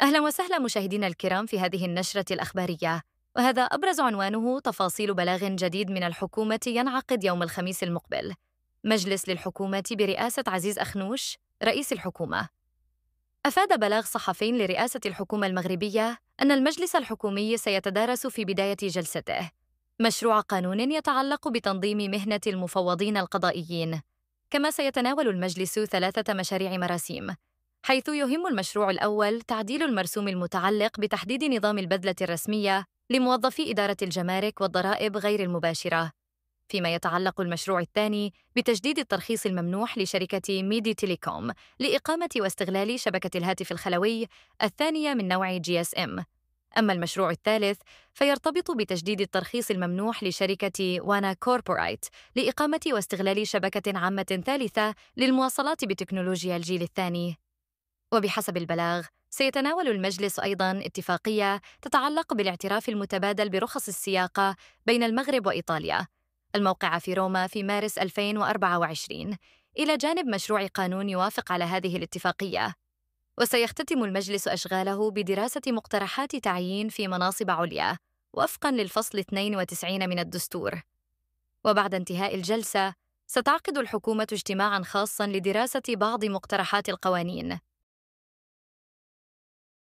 أهلا وسهلا مشاهدينا الكرام في هذه النشرة الأخبارية وهذا أبرز عنوانه تفاصيل بلاغ جديد من الحكومة ينعقد يوم الخميس المقبل مجلس للحكومة برئاسة عزيز أخنوش رئيس الحكومة أفاد بلاغ صحفي لرئاسة الحكومة المغربية أن المجلس الحكومي سيتدارس في بداية جلسته مشروع قانون يتعلق بتنظيم مهنة المفوضين القضائيين كما سيتناول المجلس ثلاثة مشاريع مراسيم حيث يهم المشروع الأول تعديل المرسوم المتعلق بتحديد نظام البذلة الرسمية لموظفي إدارة الجمارك والضرائب غير المباشرة فيما يتعلق المشروع الثاني بتجديد الترخيص الممنوح لشركة ميدي تيليكوم لإقامة واستغلال شبكة الهاتف الخلوي الثانية من نوع جي اس ام أما المشروع الثالث فيرتبط بتجديد الترخيص الممنوح لشركة وانا كوربورايت لإقامة واستغلال شبكة عامة ثالثة للمواصلات بتكنولوجيا الجيل الثاني وبحسب البلاغ سيتناول المجلس أيضا اتفاقية تتعلق بالاعتراف المتبادل برخص السياقة بين المغرب وإيطاليا الموقعة في روما في مارس 2024 إلى جانب مشروع قانون يوافق على هذه الاتفاقية وسيختتم المجلس أشغاله بدراسة مقترحات تعيين في مناصب عليا وفقا للفصل 92 من الدستور وبعد انتهاء الجلسة ستعقد الحكومة اجتماعا خاصا لدراسة بعض مقترحات القوانين